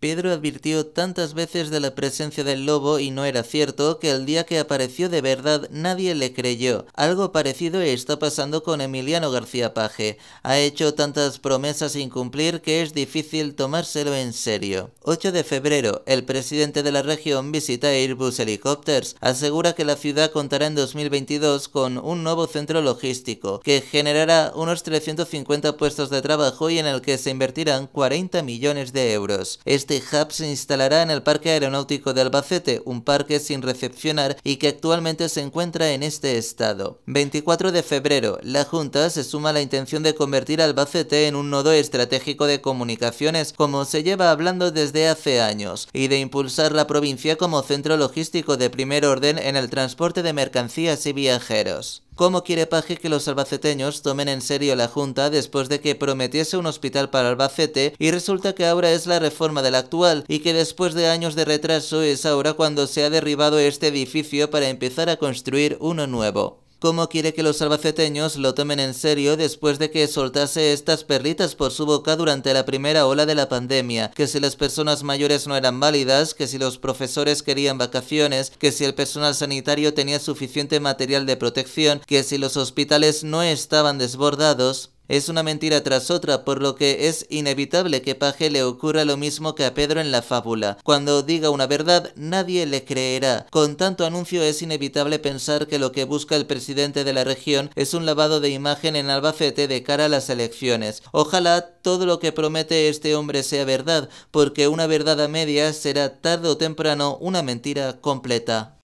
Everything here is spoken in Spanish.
Pedro advirtió tantas veces de la presencia del lobo y no era cierto que el día que apareció de verdad nadie le creyó. Algo parecido está pasando con Emiliano García Paje. Ha hecho tantas promesas sin cumplir que es difícil tomárselo en serio. 8 de febrero, el presidente de la región visita Airbus Helicopters. Asegura que la ciudad contará en 2022 con un nuevo centro logístico que generará unos 350 puestos de trabajo y en el que se invertirán 40 millones de euros. Este este hub se instalará en el Parque Aeronáutico de Albacete, un parque sin recepcionar y que actualmente se encuentra en este estado. 24 de febrero, la Junta se suma a la intención de convertir Albacete en un nodo estratégico de comunicaciones, como se lleva hablando desde hace años, y de impulsar la provincia como centro logístico de primer orden en el transporte de mercancías y viajeros cómo quiere Paje que los albaceteños tomen en serio la Junta después de que prometiese un hospital para Albacete y resulta que ahora es la reforma del actual y que después de años de retraso es ahora cuando se ha derribado este edificio para empezar a construir uno nuevo. ¿Cómo quiere que los albaceteños lo tomen en serio después de que soltase estas perritas por su boca durante la primera ola de la pandemia? Que si las personas mayores no eran válidas, que si los profesores querían vacaciones, que si el personal sanitario tenía suficiente material de protección, que si los hospitales no estaban desbordados. Es una mentira tras otra, por lo que es inevitable que Paje le ocurra lo mismo que a Pedro en la fábula. Cuando diga una verdad, nadie le creerá. Con tanto anuncio es inevitable pensar que lo que busca el presidente de la región es un lavado de imagen en Albacete de cara a las elecciones. Ojalá todo lo que promete este hombre sea verdad, porque una verdad a media será tarde o temprano una mentira completa.